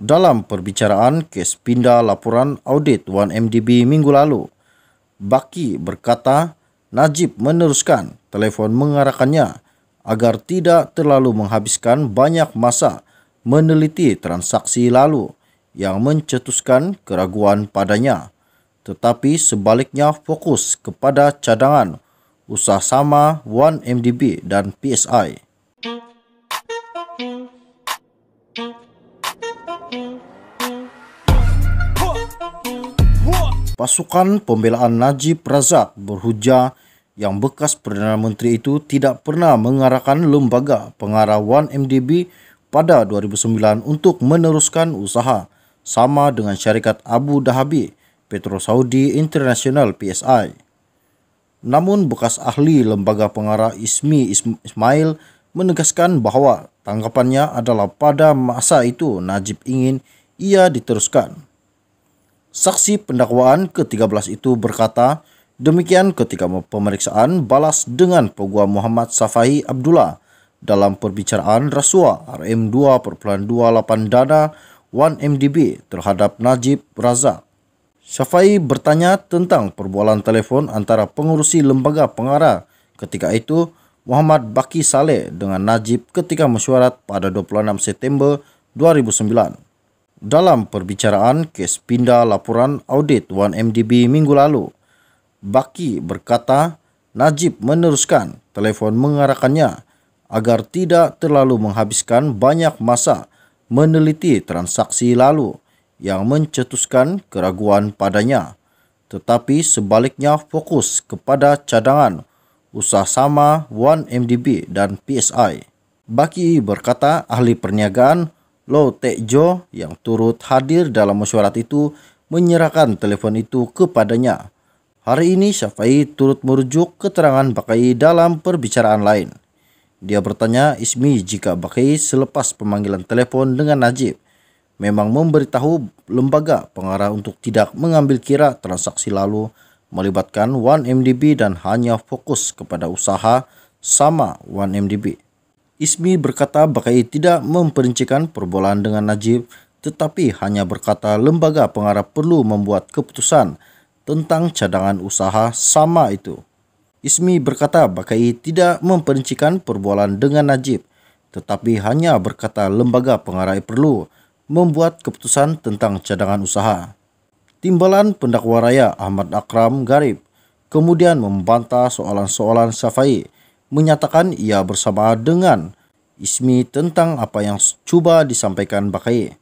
dalam perbicaraan kes pinda laporan audit 1MDB minggu lalu. Baki berkata Najib meneruskan telefon mengarahkannya agar tidak terlalu menghabiskan banyak masa meneliti transaksi lalu yang mencetuskan keraguan padanya tetapi sebaliknya fokus kepada cadangan usaha sama 1MDB dan PSI. Thank you. Pasukan pembelaan Najib Razak berhujah yang bekas Perdana Menteri itu tidak pernah mengarahkan lembaga pengarah 1MDB pada 2009 untuk meneruskan usaha sama dengan syarikat Abu Dhabi Petro Saudi International PSI. Namun bekas ahli lembaga pengarah Ismi Ismail menegaskan bahawa Anggapannya adalah pada masa itu Najib ingin ia diteruskan. Saksi pendakwaan ke-13 itu berkata, demikian ketika pemeriksaan balas dengan peguam Muhammad Safahi Abdullah dalam perbicaraan rasuah RM2.28 dana 1MDB terhadap Najib Razak. Syafai bertanya tentang perbualan telepon antara pengurusi lembaga pengarah ketika itu Muhammad Baki Saleh dengan Najib ketika mesyuarat pada 26 September 2009. Dalam perbicaraan kes pindah laporan audit 1MDB minggu lalu, Baki berkata Najib meneruskan telepon mengarahkannya agar tidak terlalu menghabiskan banyak masa meneliti transaksi lalu yang mencetuskan keraguan padanya, tetapi sebaliknya fokus kepada cadangan usaha sama 1MDB dan PSI. Baki berkata ahli perniagaan Lo Jo yang turut hadir dalam mesyuarat itu menyerahkan telepon itu kepadanya. Hari ini Syafai turut merujuk keterangan Bakai dalam perbicaraan lain. Dia bertanya Ismi jika Bakai selepas pemanggilan telepon dengan Najib memang memberitahu lembaga pengarah untuk tidak mengambil kira transaksi lalu melibatkan 1MDB dan hanya fokus kepada usaha sama 1MDB. Ismi berkata Bakai tidak memperincikan perbolaan dengan Najib tetapi hanya berkata lembaga pengarah perlu membuat keputusan tentang cadangan usaha sama itu. Ismi berkata Bakai tidak memperincikan perbualan dengan Najib, tetapi hanya berkata lembaga pengarah perlu membuat keputusan tentang cadangan usaha. Timbalan pendakwa raya Ahmad Akram Garib kemudian membantah soalan-soalan Syafi'i, menyatakan ia bersama dengan Ismi tentang apa yang coba disampaikan Bakai.